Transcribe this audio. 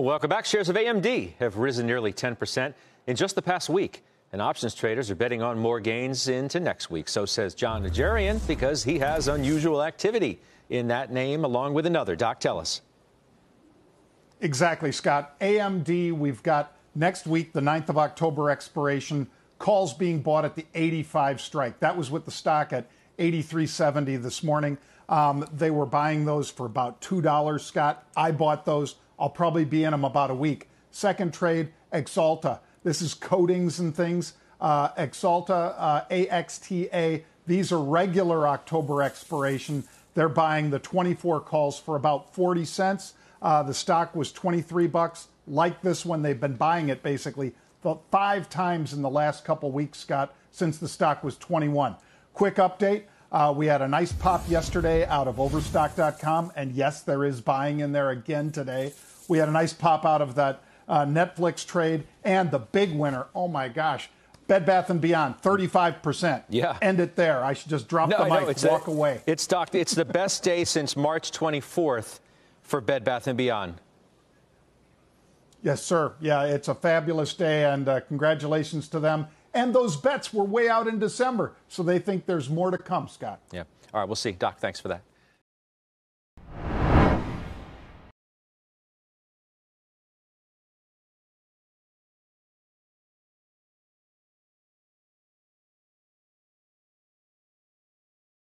Welcome back. Shares of AMD have risen nearly 10% in just the past week. And options traders are betting on more gains into next week. So says John Najarian because he has unusual activity in that name along with another. Doc, tell us. Exactly, Scott. AMD, we've got next week, the 9th of October expiration, calls being bought at the 85 strike. That was with the stock at 83.70 this morning. Um, they were buying those for about $2, Scott. I bought those I'll probably be in them about a week. Second trade, Exalta. This is coatings and things. Uh, Exalta, uh, AXTA, these are regular October expiration. They're buying the 24 calls for about 40 cents. Uh, the stock was 23 bucks. Like this one, they've been buying it basically five times in the last couple weeks, Scott, since the stock was 21. Quick update uh, we had a nice pop yesterday out of overstock.com, and yes, there is buying in there again today. We had a nice pop out of that uh, Netflix trade, and the big winner, oh my gosh, Bed Bath and Beyond, 35%. Yeah. End it there. I should just drop no, the mic, it's walk a, away. It's, it's the best day since March 24th for Bed Bath and Beyond. Yes, sir. Yeah, it's a fabulous day, and uh, congratulations to them. And those bets were way out in December. So they think there's more to come, Scott. Yeah. All right, we'll see. Doc, thanks for that.